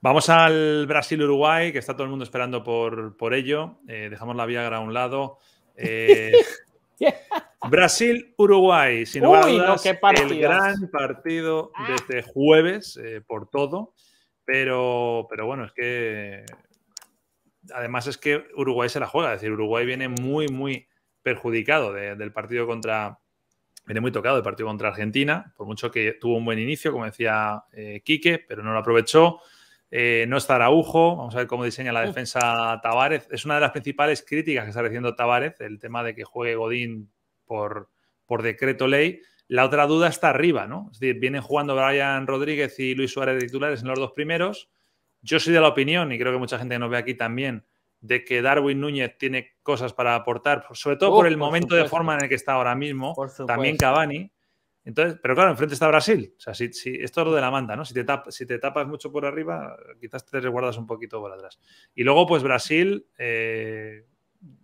Vamos al Brasil-Uruguay, que está todo el mundo esperando por, ello. Eh, dejamos la Viagra a un lado. Eh, Brasil-Uruguay, sin no el gran partido ah. desde jueves eh, por todo. Pero, pero bueno, es que además es que Uruguay se la juega. Es decir, Uruguay viene muy, muy perjudicado del partido contra. Viene muy tocado el partido contra Argentina, por mucho que tuvo un buen inicio, como decía Quique, pero no lo aprovechó. Eh, no está Araujo, vamos a ver cómo diseña la defensa Tavares. Es una de las principales críticas que está recibiendo Tavares, el tema de que juegue Godín por, por decreto ley. La otra duda está arriba, ¿no? Es decir, vienen jugando Brian Rodríguez y Luis Suárez titulares en los dos primeros. Yo soy de la opinión, y creo que mucha gente que nos ve aquí también, de que Darwin Núñez tiene cosas para aportar, sobre todo por el momento de forma en el que está ahora mismo. También Cavani, pero claro, enfrente está Brasil. si, esto es lo de la manda. ¿no? Si te, tapas mucho por arriba, quizás te resguardas un poquito por atrás. Y luego, pues Brasil, eh,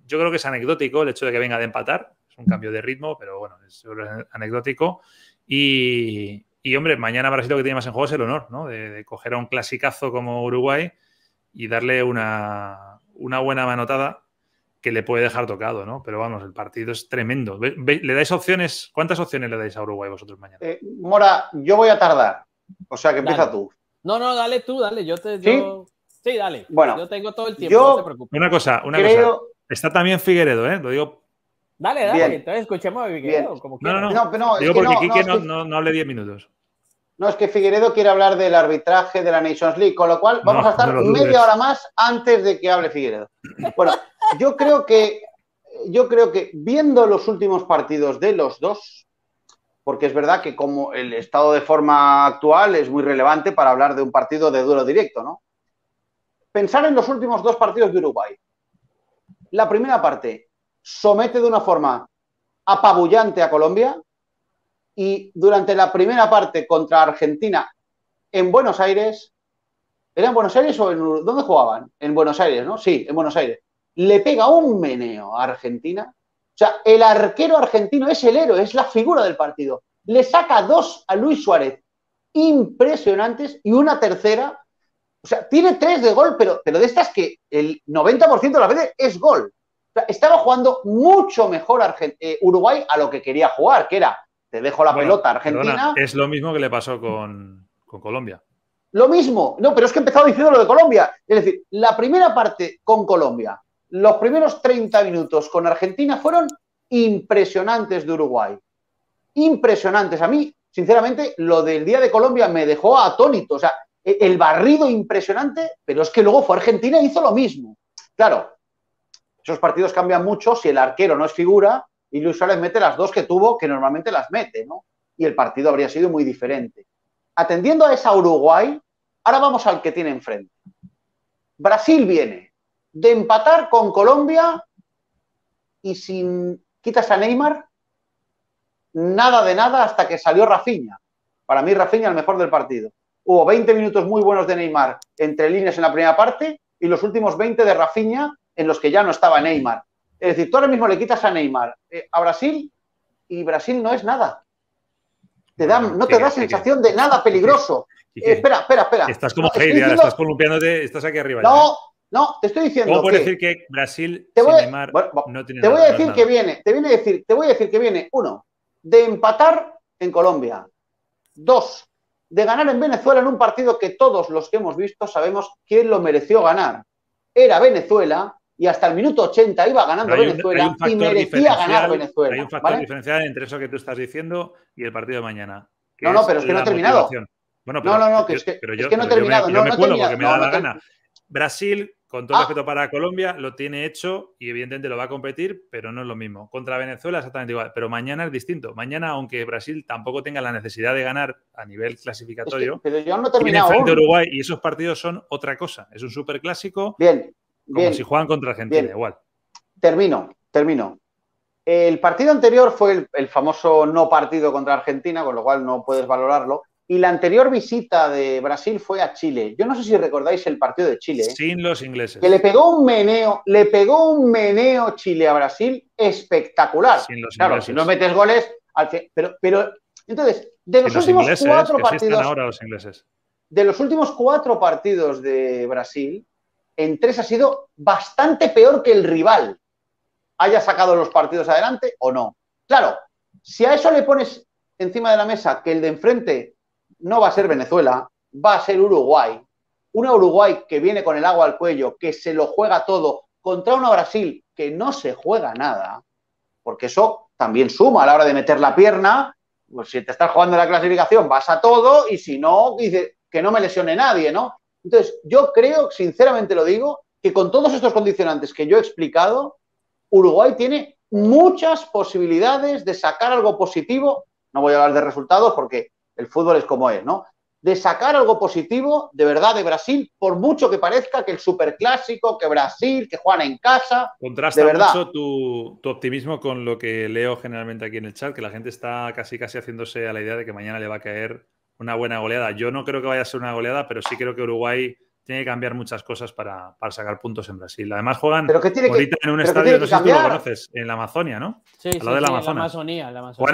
yo creo que es anecdótico el hecho de que venga de empatar. Es un cambio de ritmo, pero bueno, es anecdótico. Y, y hombre, mañana Brasil lo que tiene más en juego es el honor, ¿no? De, coger a un clasicazo como Uruguay y darle una, una buena manotada que le puede dejar tocado, ¿no? Pero vamos, el partido es tremendo. ¿Le dais opciones? ¿Cuántas opciones le dais a Uruguay vosotros mañana? Eh, Mora, yo voy a tardar. O sea, que empieza tú. No, no, dale tú, dale. Yo te. ¿Sí? ¿Sí? dale. yo tengo todo el tiempo, no te preocupes. Una cosa, una cosa. Está también Figueredo, ¿eh? Lo digo. Dale, dale. Entonces escuchemos a Figueredo. no, no, no, no. digo es porque no, hable 10 minutos. No, es que Figueredo quiere hablar del arbitraje de la Nations League, con lo cual vamos a estar media hora más antes de que hable Figueredo. Bueno, yo creo que, yo creo que viendo los últimos partidos de los dos, porque es verdad que como el estado de forma actual es muy relevante para hablar de un partido de duro directo, ¿no? Pensar en los últimos dos partidos de Uruguay. La primera parte somete de una forma apabullante a Colombia y durante la primera parte contra Argentina en Buenos Aires, ¿era en Buenos Aires o en... ¿Dónde jugaban? En Buenos Aires, ¿no? Sí, en Buenos Aires le pega un meneo a Argentina. O sea, el arquero argentino es el héroe, es la figura del partido. Le saca dos a Luis Suárez, impresionantes, y una tercera. O sea, tiene tres de gol, pero, de estas que el 90% de las veces es gol. O sea, estaba jugando mucho mejor eh, Uruguay a lo que quería jugar, que era, te dejo la pelota Argentina. es lo mismo que le pasó con, con Colombia. Lo mismo, no, pero es que he empezado diciendo lo de Colombia. Es decir, la primera parte con Colombia los primeros 30 minutos con Argentina fueron impresionantes de Uruguay. Impresionantes. A mí, sinceramente, lo del día de Colombia me dejó atónito. O sea, e, el barrido impresionante, pero es que luego fue Argentina e hizo lo mismo. Claro, esos partidos cambian mucho si el arquero no es figura y Luis Suárez mete las dos que tuvo, que normalmente las mete, ¿no? Y el partido habría sido muy diferente. Atendiendo a esa Uruguay, ahora vamos al que tiene enfrente. Brasil viene, de empatar con Colombia y sin quitas a Neymar, nada de nada hasta que salió Rafinha. Para mí Rafinha el mejor del partido. Hubo 20 minutos muy buenos de Neymar entre líneas en la primera parte y los últimos 20 de Rafinha en los que ya no estaba Neymar. Es decir, tú ahora mismo le quitas a Neymar eh, a Brasil y Brasil no es nada. Te no te da sensación de nada peligroso. Eh, espera, espera, espera. Estás como estás columpiándote, estás aquí arriba. No, no, te estoy diciendo. ¿Cómo que, decir que Brasil te voy, sin Neymar no tiene Te voy a decir que viene, te viene a decir, te voy a decir que viene, uno, de empatar en Colombia. Dos, de ganar en Venezuela en un partido que todos los que hemos visto sabemos quién lo mereció ganar. Era Venezuela y hasta el minuto 80 iba ganando Venezuela y merecía ganar Venezuela. Hay un factor diferencial entre eso que tú estás diciendo y el partido de mañana. No, no, pero es que no ha terminado. Bueno, pero, no, no, no, que es que, no ha terminado. no, me cuelo porque me da la gana. Brasil con todo ah. respeto para Colombia, lo tiene hecho y evidentemente lo va a competir, pero no es lo mismo. Contra Venezuela exactamente igual, pero mañana es distinto. Mañana, aunque Brasil tampoco tenga la necesidad de ganar a nivel clasificatorio, frente Uruguay y esos partidos son otra cosa. Es un superclásico. Bien. Como si juegan contra Argentina, igual. Termino, termino. El partido anterior fue el, famoso no partido contra Argentina, con lo cual no puedes valorarlo. Y la anterior visita de Brasil fue a Chile. Yo no sé si recordáis el partido de Chile. ¿eh? Sin los ingleses. Que le pegó un meneo, le pegó un meneo Chile a Brasil espectacular. Sin los ingleses. claro, si no metes goles, pero, pero entonces, de los, últimos cuatro partidos. Ahora los ingleses. De los últimos cuatro partidos de Brasil, en tres ha sido bastante peor que el rival haya sacado los partidos adelante o no. Claro, si a eso le pones encima de la mesa que el de enfrente no va a ser Venezuela, va a ser Uruguay. Una Uruguay que viene con el agua al cuello, que se lo juega todo, contra una Brasil que no se juega nada, porque eso también suma a la hora de meter la pierna. Pues si te estás jugando la clasificación, vas a todo y si no, dice que no me lesione nadie, ¿no? Entonces, yo creo, sinceramente lo digo, que con todos estos condicionantes que yo he explicado, Uruguay tiene muchas posibilidades de sacar algo positivo. No voy a hablar de resultados porque el fútbol es como es, ¿no? De sacar algo positivo, de verdad, de Brasil, por mucho que parezca que el superclásico, que Brasil, que juegan en casa. Contrasta de mucho tu, tu, optimismo con lo que leo generalmente aquí en el chat, que la gente está casi casi haciéndose a la idea de que mañana le va a caer una buena goleada. Yo no creo que vaya a ser una goleada, pero sí creo que Uruguay tiene que cambiar muchas cosas para, sacar puntos en Brasil. Además juegan en un estadio, no sé si tú lo conoces, en la Amazonia, ¿no? Sí, sí, de la, Juegan,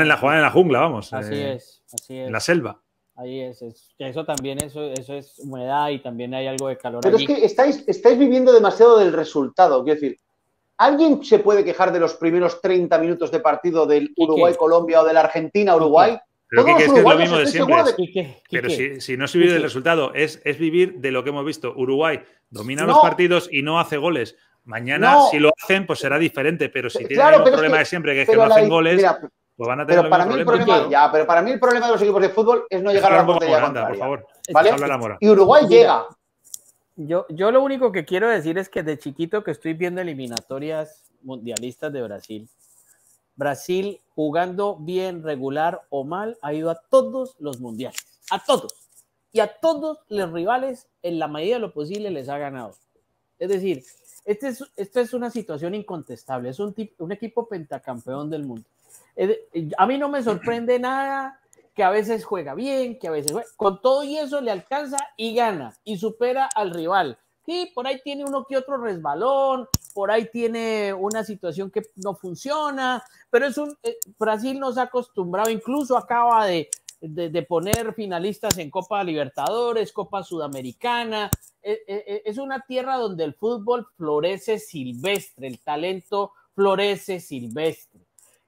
en la, jungla, vamos. Así eh, es, así es. En la selva. Ahí es, eso también, eso, es humedad y también hay algo de calor. Pero es que estáis, estáis viviendo demasiado del resultado, quiero decir, ¿Alguien se puede quejar de los primeros 30 minutos de partido del Uruguay-Colombia o de la Argentina-Uruguay? Pero que, es, que es lo mismo de siempre. Pero si, no se vivir del resultado, es, es vivir de lo que hemos visto. Uruguay domina los partidos y no hace goles. Mañana, si lo hacen, pues será diferente. Pero si tienen el problema de siempre, que es que no hacen goles. pues van a tener pero para mí el problema, ya, pero para mí el problema de los equipos de fútbol es no llegar a la portería Y Uruguay llega. Yo, yo lo único que quiero decir es que de chiquito que estoy viendo eliminatorias mundialistas de Brasil, Brasil jugando bien, regular o mal, ha ido a todos los mundiales, a todos. Y a todos los rivales, en la medida de lo posible, les ha ganado. Es decir, este es, esta es una situación incontestable, es un, un equipo pentacampeón del mundo. Eh, a mí no me sorprende nada que a veces juega bien, que a veces Con todo y eso le alcanza y gana y supera al rival. Sí, por ahí tiene uno que otro resbalón, por ahí tiene una situación que no funciona, pero es un, eh, Brasil nos ha acostumbrado, incluso acaba de, de, poner finalistas en Copa Libertadores, Copa Sudamericana, eh, eh, es una tierra donde el fútbol florece silvestre, el talento florece silvestre.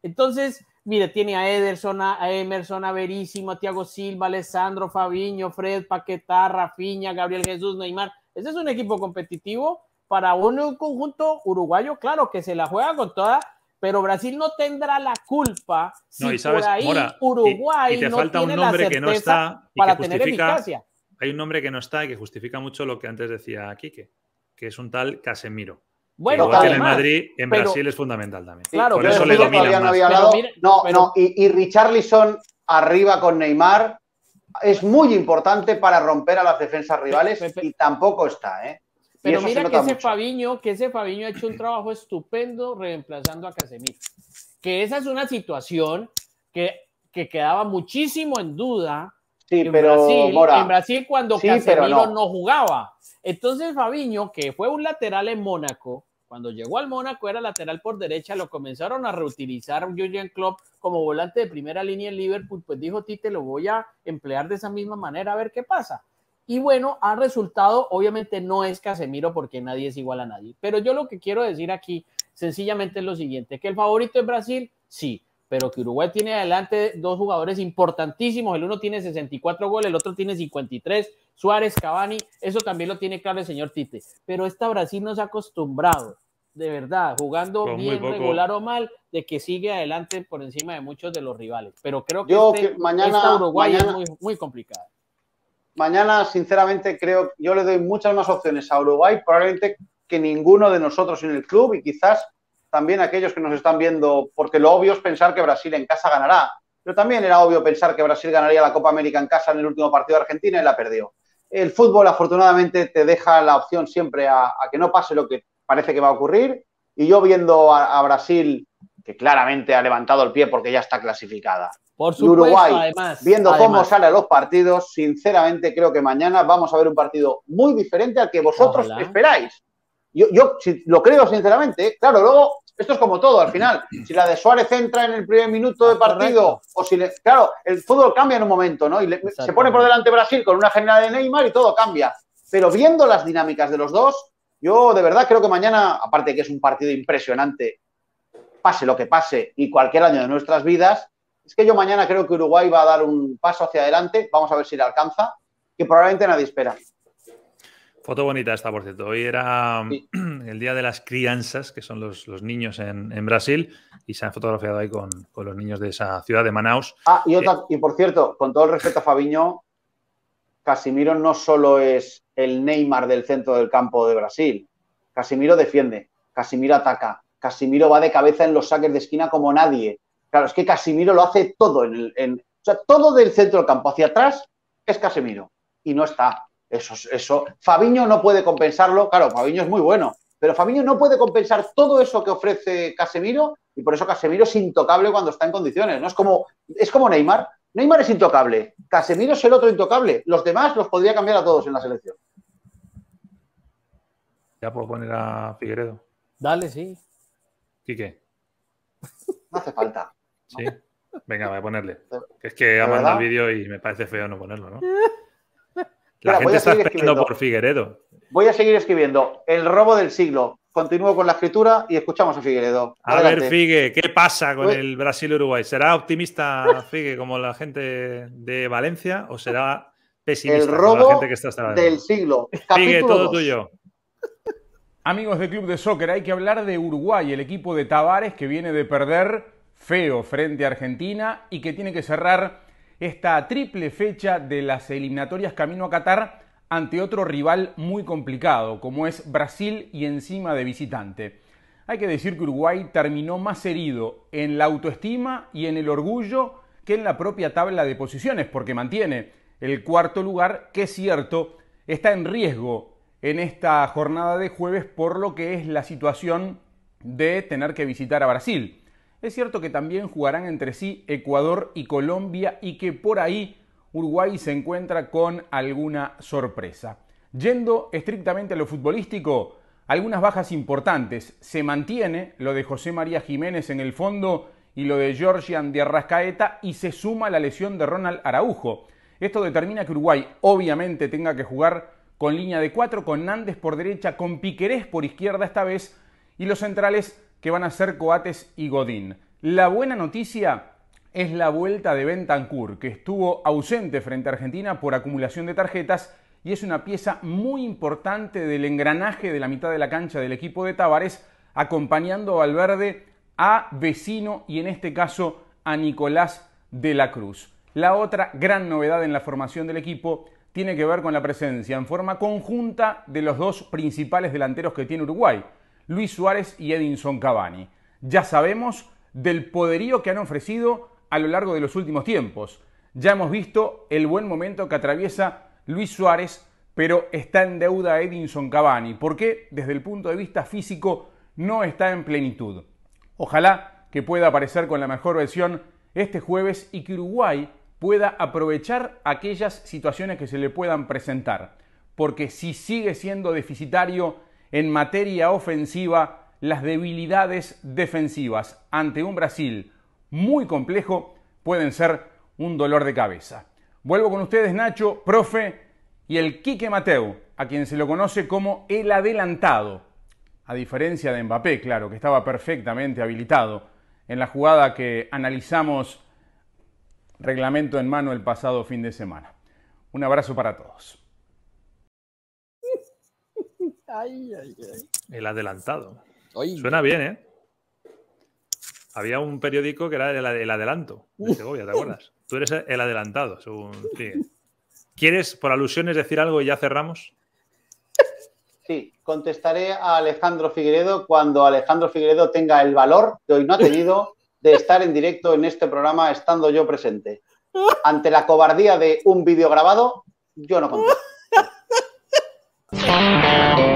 Entonces, mire, tiene a Ederson, a Emerson, a Verísimo, a Thiago Silva, Alessandro, Fabiño, Fred, Paquetá, Rafinha, Gabriel Jesús, Neymar. ese es un equipo competitivo para un conjunto uruguayo, claro, que se la juega con toda, pero Brasil no tendrá la culpa si por ahí Uruguay te no falta un nombre que no está para que tener eficacia. Hay un nombre que no está y que justifica mucho lo que antes decía Quique, que es un tal Casemiro. Bueno, que en Madrid, en Brasil es fundamental también. Claro, eso le todavía no, no, no, y, Richard Richarlison arriba con Neymar es muy importante para romper a las defensas rivales y tampoco está, ¿eh? Pero mira que ese, Fabiño, que ese Fabiño ha hecho un trabajo estupendo reemplazando a Casemiro. Que esa es una situación que, que quedaba muchísimo en duda sí, en, Brasil, cuando Casemiro no. jugaba. Entonces Fabiño, que fue un lateral en Mónaco, cuando llegó al Mónaco era lateral por derecha, lo comenzaron a reutilizar Julian Klopp como volante de primera línea en Liverpool, pues dijo te lo voy a emplear de esa misma manera a ver qué pasa y bueno, ha resultado, obviamente no es Casemiro porque nadie es igual a nadie, pero yo lo que quiero decir aquí sencillamente es lo siguiente, que el favorito es Brasil, sí, pero que Uruguay tiene adelante dos jugadores importantísimos, el uno tiene 64 goles, el otro tiene 53, Suárez, Cavani, eso también lo tiene claro el señor Tite, pero esta Brasil no se ha acostumbrado, de verdad, jugando bien, regular o mal, de que sigue adelante por encima de muchos de los rivales, pero creo que, este mañana, Uruguay es muy, muy complicada mañana, sinceramente, creo yo le doy muchas más opciones a Uruguay, probablemente que ninguno de nosotros en el club y quizás también aquellos que nos están viendo, porque lo obvio es pensar que Brasil en casa ganará. Pero también era obvio pensar que Brasil ganaría la Copa América en casa en el último partido de Argentina y la perdió. El fútbol, afortunadamente, te deja la opción siempre a, que no pase lo que parece que va a ocurrir. Y yo viendo a Brasil, que claramente ha levantado el pie porque ya está clasificada, por supuesto, Uruguay, viendo cómo salen los partidos, sinceramente creo que mañana vamos a ver un partido muy diferente al que vosotros esperáis. Yo, lo creo sinceramente. Claro, luego, esto es como todo, al final. Si la de Suárez entra en el primer minuto de ah, partido, o si le, Claro, el fútbol cambia en un momento, ¿no? Y se pone por delante Brasil con una general de Neymar y todo cambia. Pero viendo las dinámicas de los dos, yo de verdad creo que mañana, aparte que es un partido impresionante, pase lo que pase y cualquier año de nuestras vidas, es que yo mañana creo que Uruguay va a dar un paso hacia adelante, vamos a ver si le alcanza, que probablemente nadie espera. Foto bonita esta, por cierto. Hoy era el día de las crianzas, que son los, niños en, Brasil, y se han fotografiado ahí con, los niños de esa ciudad de Manaus. Ah, eh, y, por cierto, con todo el respeto a Fabiño, Casimiro no solo es el Neymar del centro del campo de Brasil. Casimiro defiende, Casimiro ataca, Casimiro va de cabeza en los saques de esquina como nadie. Claro, es que Casimiro lo hace todo en el. todo del centro del campo hacia atrás es Casemiro. Y no está. Eso, eso. Fabiño no puede compensarlo. Claro, Fabiño es muy bueno. Pero Fabiño no puede compensar todo eso que ofrece Casemiro. Y por eso Casemiro es intocable cuando está en condiciones. ¿no? Es, como, es como Neymar. Neymar es intocable. Casemiro es el otro intocable. Los demás los podría cambiar a todos en la selección. Ya puedo poner a Figueredo. Dale, sí. qué? No hace falta. Sí. Venga, voy a ponerle. Es que ha mandado el vídeo y me parece feo no ponerlo, ¿no? La gente está esperando por Figueredo. Voy a seguir escribiendo. El robo del siglo. Continúo con la escritura y escuchamos a Figueredo. A ver, Figue, ¿qué pasa con pues- el Brasil-Uruguay? ¿Será optimista Figue como la gente de Valencia o será pesimista como la gente que está hasta del siglo? Figue, todo tuyo. Amigos de Club de Soccer, hay que hablar de Uruguay, el equipo de Tavares que viene de perder feo frente a Argentina y que tiene que cerrar esta triple fecha de las eliminatorias camino a Qatar ante otro rival muy complicado, como es Brasil y encima de visitante. Hay que decir que Uruguay terminó más herido en la autoestima y en el orgullo que en la propia tabla de posiciones, porque mantiene el cuarto lugar, que es cierto, está en riesgo en esta jornada de jueves por lo que es la situación de tener que visitar a Brasil. Es cierto que también jugarán entre sí Ecuador y Colombia y que por ahí Uruguay se encuentra con alguna sorpresa. Yendo estrictamente a lo futbolístico, algunas bajas importantes. Se mantiene lo de José María Jiménez en el fondo y lo de Georgian de Arrascaeta y se suma la lesión de Ronald Araujo. Esto determina que Uruguay obviamente tenga que jugar con línea de cuatro, con Nández por derecha, con Piquerés por izquierda esta vez y los centrales que van a ser Coates y Godín. La buena noticia es la vuelta de Bentancur, que estuvo ausente frente a Argentina por acumulación de tarjetas y es una pieza muy importante del engranaje de la mitad de la cancha del equipo de Tavares, acompañando a Valverde a Vecino y en este caso a Nicolás de la Cruz. La otra gran novedad en la formación del equipo tiene que ver con la presencia en forma conjunta de los dos principales delanteros que tiene Uruguay, Luis Suárez y Edinson Cavani. Ya sabemos del poderío que han ofrecido a lo largo de los últimos tiempos. Ya hemos visto el buen momento que atraviesa Luis Suárez, pero está en deuda Edinson Cavani, porque desde el punto de vista físico no está en plenitud. Ojalá que pueda aparecer con la mejor versión este jueves y que Uruguay pueda aprovechar aquellas situaciones que se le puedan presentar, porque si sigue siendo deficitario en materia ofensiva las debilidades defensivas ante un Brasil muy complejo pueden ser un dolor de cabeza. Vuelvo con ustedes Nacho, profe y el Quique Mateo, a quien se lo conoce como el adelantado, a diferencia de Mbappé, claro, que estaba perfectamente habilitado en la jugada que analizamos reglamento en mano el pasado fin de semana. Un abrazo para todos. El adelantado. Suena bien, ¿eh? Había un periódico que era el, adelanto ¿te acuerdas? Tú eres el adelantado, ¿Quieres, por alusiones, decir algo y ya cerramos? Sí, contestaré a Alejandro Figueredo cuando Alejandro Figueredo tenga el valor que hoy no ha tenido de estar en directo en este programa estando yo presente. Ante la cobardía de un vídeo grabado, yo no contesto.